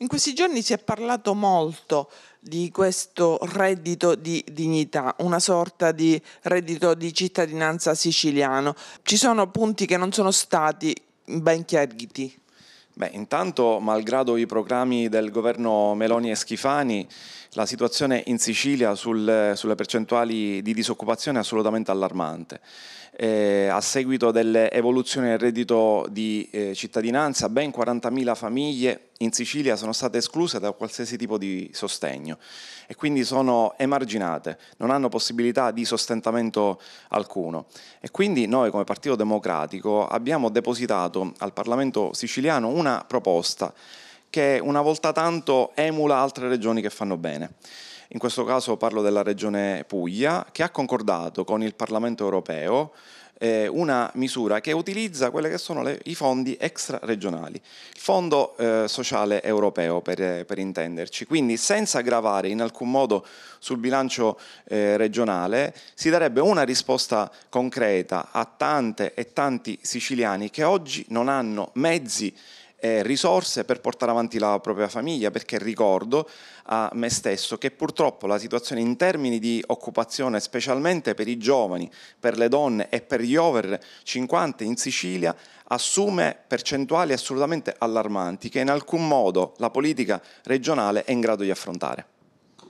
In questi giorni si è parlato molto di questo reddito di dignità, una sorta di reddito di cittadinanza siciliano. Ci sono punti che non sono stati ben chiariti. Beh, intanto, malgrado i proclami del governo Meloni e Schifani, la situazione in Sicilia sul, sulle percentuali di disoccupazione è assolutamente allarmante. Eh, a seguito dell'evoluzione del reddito di eh, cittadinanza, ben 40.000 famiglie in Sicilia sono state escluse da qualsiasi tipo di sostegno e quindi sono emarginate, non hanno possibilità di sostentamento alcuno. E quindi noi come Partito Democratico abbiamo depositato al Parlamento siciliano una proposta che una volta tanto emula altre regioni che fanno bene. In questo caso parlo della regione Puglia, che ha concordato con il Parlamento europeo eh, una misura che utilizza quelli che sono le, i fondi extra-regionali, il Fondo eh, Sociale Europeo per, per, intenderci, quindi senza gravare in alcun modo sul bilancio eh, regionale si darebbe una risposta concreta a tante e tanti siciliani che oggi non hanno mezzi eh, risorse per portare avanti la propria famiglia, perché ricordo a me stesso che purtroppo la situazione in termini di occupazione, specialmente per i giovani, per le donne e per gli over 50 in Sicilia, assume percentuali assolutamente allarmanti che in alcun modo la politica regionale è in grado di affrontare.